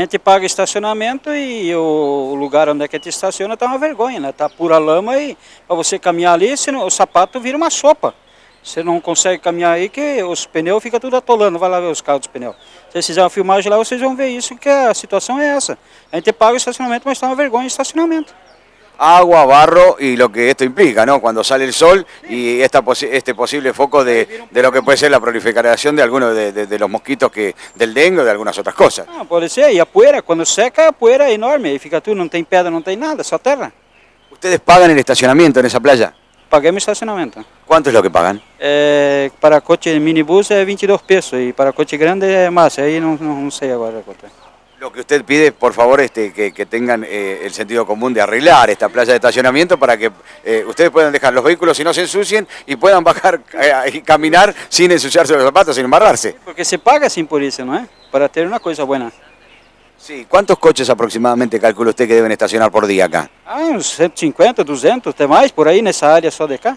gente paga estacionamento e o lugar onde é que a gente estaciona tá uma vergonha, né? Tá pura lama e para você caminhar ali, senão, o sapato vira uma sopa. Você não consegue caminhar aí que os pneus ficam tudo atolando. Vai lá ver os carros dos pneus. Se vocês fizerem uma filmagem lá, vocês vão ver isso, que a situação é essa. A gente paga o estacionamento, mas está uma vergonha o estacionamento. agua, barro y lo que esto implica, ¿no? Cuando sale el sol y esta este posible foco de, lo que puede ser la proliferación de algunos de, los mosquitos que, del dengue o de algunas otras cosas. No, ah, puede ser, y afuera, cuando seca, apuera enorme, y fíjate tú, no tiene pedra, no hay nada, só tierra. ¿Ustedes pagan el estacionamiento en esa playa? Pagué mi estacionamiento. ¿Cuánto es lo que pagan? Eh, para coche minibus es 22 pesos y para coche grande es más, ahí no, no, no sé ahora lo que usted pide, por favor, este, que, tengan eh, el sentido común de arreglar esta playa de estacionamiento para que eh, ustedes puedan dejar los vehículos y no se ensucien y puedan bajar eh, y caminar sin ensuciarse los zapatos, sin embarrarse. porque se paga sin policía, ¿no? Para tener una cosa buena. Sí, ¿cuántos coches aproximadamente calcula usted que deben estacionar por día acá? Ah, unos 150, 200, temáis, por ahí en esa área solo de acá.